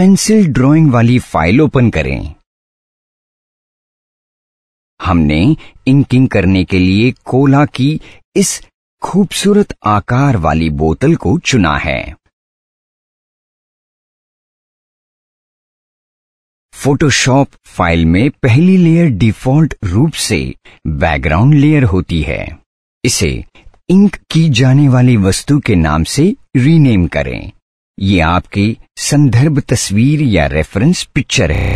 pencil drawing वाली file open करें हमने इंकिंग करने के लिए कोला की इस खूबसूरत आकार वाली बोतल को चुना है फोटोशॉप फाइल में पहली लेयर डिफॉल्ट रूप से बैकग्राउंड लेयर होती है इसे इंक की जाने वाली वस्तु के नाम से रीनेम करें ये आपकी संदर्भ तस्वीर या रेफरेंस पिक्चर है